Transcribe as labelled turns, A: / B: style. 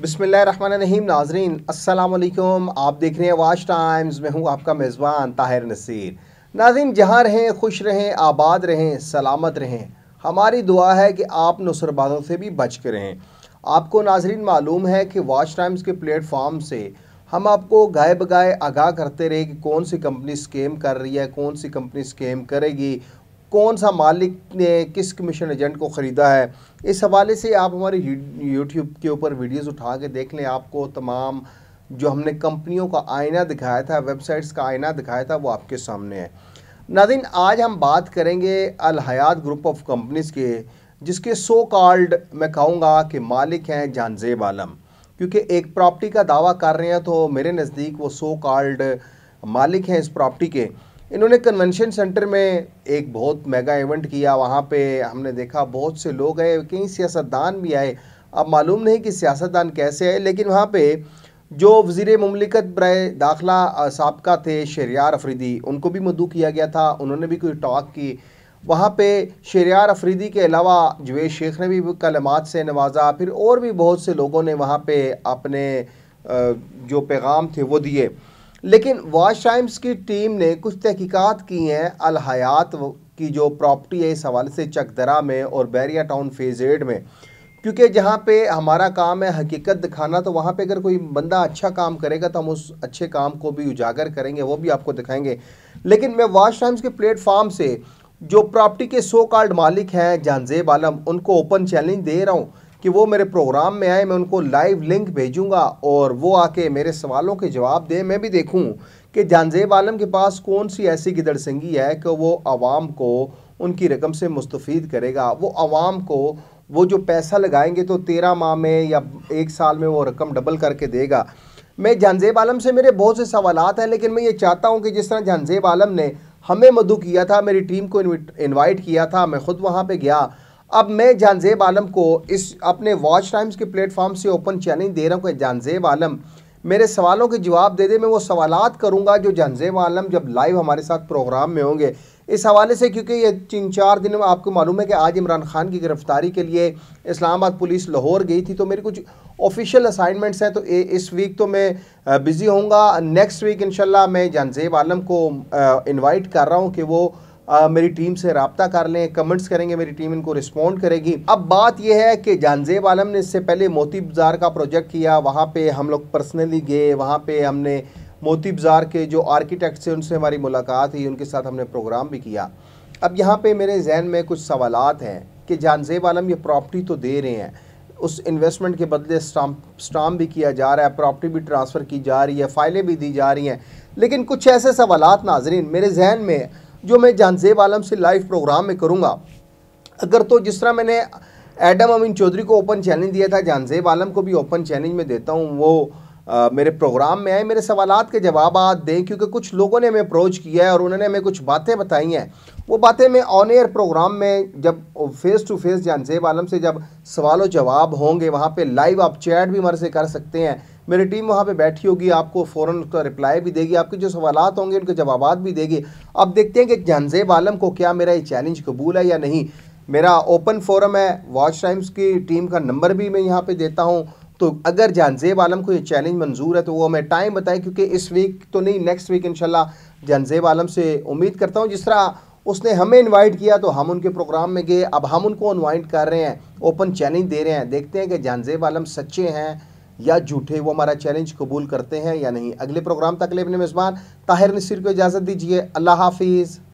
A: बिसमीम नाजरीन असलकुम आप देख रहे हैं वाच टाइम्स में हूँ आपका मेज़बान ताहिर नसीर नाजीन जहाँ रहें खुश रहें आबाद रहें सलामत रहें हमारी दुआ है कि आप नुसरबाजों से भी बच कर रहें आपको नाजरीन मालूम है कि वाच टाइम्स के प्लेटफॉर्म से हम आपको गाय बगाए आगाह करते रहे कि कौन सी कंपनी स्केम कर रही है कौन सी कंपनी स्केम करेगी कौन सा मालिक ने किस कमीशन एजेंट को ख़रीदा है इस हवाले से आप हमारे यूट्यूब के ऊपर वीडियोस उठा के देख लें आपको तमाम जो हमने कंपनियों का आईना दिखाया था वेबसाइट्स का आईना दिखाया था वो आपके सामने है नादिन आज हम बात करेंगे अलहयात ग्रुप ऑफ कंपनीज़ के जिसके सो कॉल्ड मैं कहूँगा कि मालिक हैं जानजेब आलम क्योंकि एक प्रॉपर्टी का दावा कर रहे हैं तो मेरे नज़दीक वो सो कॉल्ड मालिक हैं इस प्रॉपर्टी के इन्होंने कन्वेंशन सेंटर में एक बहुत मेगा इवेंट किया वहाँ पे हमने देखा बहुत से लोग आए कई सियासतदान भी आए अब मालूम नहीं कि सियासतदान कैसे आए लेकिन वहाँ पे जो वजीर ममलिकत ब्राय दाखिला सबका थे शरियार अफरीदी उनको भी मदू किया गया था उन्होंने भी कोई टॉक की वहाँ पे शरियार अफरीदी के अलावा जवेद शेख ने भी कलमात से नवाजा फिर और भी बहुत से लोगों ने वहाँ पर अपने जो पैगाम थे वो दिए लेकिन वॉच टाइम्स की टीम ने कुछ तहकीकात की हैं अलहयात की जो प्रॉपर्टी है इस हवाले से चकदरा में और बैरिया टाउन फेज एड में क्योंकि जहाँ पे हमारा काम है हकीकत दिखाना तो वहाँ पे अगर कोई बंदा अच्छा काम करेगा तो हम उस अच्छे काम को भी उजागर करेंगे वो भी आपको दिखाएंगे लेकिन मैं वाश टाइम्स के प्लेटफार्म से जो प्रॉपर्टी के सो कार्ड मालिक हैं जहानजेब आलम उनको ओपन चैलेंज दे रहा हूँ कि वो मेरे प्रोग्राम में आए मैं उनको लाइव लिंक भेजूँगा और वो आके मेरे सवालों के जवाब दें मैं भी देखूँ कि जानजेब आलम के पास कौन सी ऐसी गिदड़संगी है कि वो आवाम को उनकी रकम से मुस्तफ़ करेगा वो आवाम को वो जो पैसा लगाएंगे तो तेरह माह में या एक साल में वो रकम डबल करके देगा मैं जानजेब आलम से मेरे बहुत से सवाल हैं लेकिन मैं ये चाहता हूँ कि जिस तरह जानजेब आलम ने हमें मधु किया था मेरी टीम को इन्वाइट किया था मैं ख़ुद वहाँ पर गया अब मैं जानजेब आलम को इस अपने वॉच टाइम्स के प्लेटफॉर्म से ओपन चैलेंज दे रहा हूँ कि जानजेब आलम मेरे सवालों के जवाब दे दे मैं वो सवाल करूँगा जो जानजेब आलम जब लाइव हमारे साथ प्रोग्राम में होंगे इस हवाले से क्योंकि ये तीन चार दिन में आपको मालूम है कि आज इमरान खान की गिरफ़्तारी के लिए इस्लामाबाद पुलिस लाहौर गई थी तो मेरी कुछ ऑफिशियल असाइनमेंट्स हैं तो ए, इस वीक तो मैं बिज़ी होऊंगा नेक्स्ट वीक इंशाल्लाह मैं जानजेब आलम को इनवाइट कर रहा हूँ कि वो आ, मेरी टीम से रबता कर लें कमेंट्स करेंगे मेरी टीम इनको रिस्पॉन्ड करेगी अब बात यह है कि जानजेब आलम ने इससे पहले मोती बाज़ार का प्रोजेक्ट किया वहाँ पर हम लोग पर्सनली गए वहाँ पर हमने मोती बाज़ार के जो आर्किटेक्ट थे उनसे हमारी मुलाकात हुई उनके साथ हमने प्रोग्राम भी किया अब यहाँ पे मेरे जहन में कुछ सवाल हैं कि जानजेब आलम ये प्रॉपर्टी तो दे रहे हैं उस इन्वेस्टमेंट के बदले स्टाम्प स्टाम भी किया जा रहा है प्रॉपर्टी भी ट्रांसफ़र की जा रही है फ़ाइलें भी दी जा रही हैं लेकिन कुछ ऐसे सवाल नाजरीन मेरे जहन में जो मैं जानजेब आलम से लाइव प्रोग्राम में करूँगा अगर तो जिस तरह मैंने एडम अमीन चौधरी को ओपन चैलेंज दिया था जानजेब आलम को भी ओपन चैलेंज में देता हूँ वो आ, मेरे प्रोग्राम में आए मेरे सवाल के जवाब दें क्योंकि कुछ लोगों ने हमें अप्रोच किया है और उन्होंने हमें कुछ बातें बताई हैं वो बातें मैं ऑन एयर प्रोग्राम में जब face to face Jahanzeb Alam से जब सवाल जवाब होंगे वहाँ पर लाइव आप चैट भी हमारे से कर सकते हैं मेरी टीम वहाँ पर बैठी होगी आपको फ़ौरन उसका रिप्लाई भी देगी आपके जो सवाल होंगे उनके जवाब भी देगी अब देखते हैं कि जानजेब आलम को क्या मेरा ये चैलेंज कबूल है या नहीं मेरा ओपन फोरम है वॉच टाइम्स की टीम का नंबर भी मैं यहाँ पे देता हूँ तो अगर जहनजेब आलम को ये चैलेंज मंजूर है तो वो हमें टाइम बताएं क्योंकि इस वीक तो नहीं नेक्स्ट वीक इंशाल्लाह जहनजेब आलम से उम्मीद करता हूँ जिस तरह उसने हमें इनवाइट किया तो हम उनके प्रोग्राम में गए अब हम उनको इनवाइट कर रहे हैं ओपन चैलेंज दे रहे हैं देखते हैं कि जहनजेब आलम सच्चे हैं या झूठे वो हमारा चैलेंज कबूल करते हैं या नहीं अगले प्रोग्राम तक अपने मेज़बान ताहिर नसीर को इजाज़त दीजिए अल्लाह हाफिज़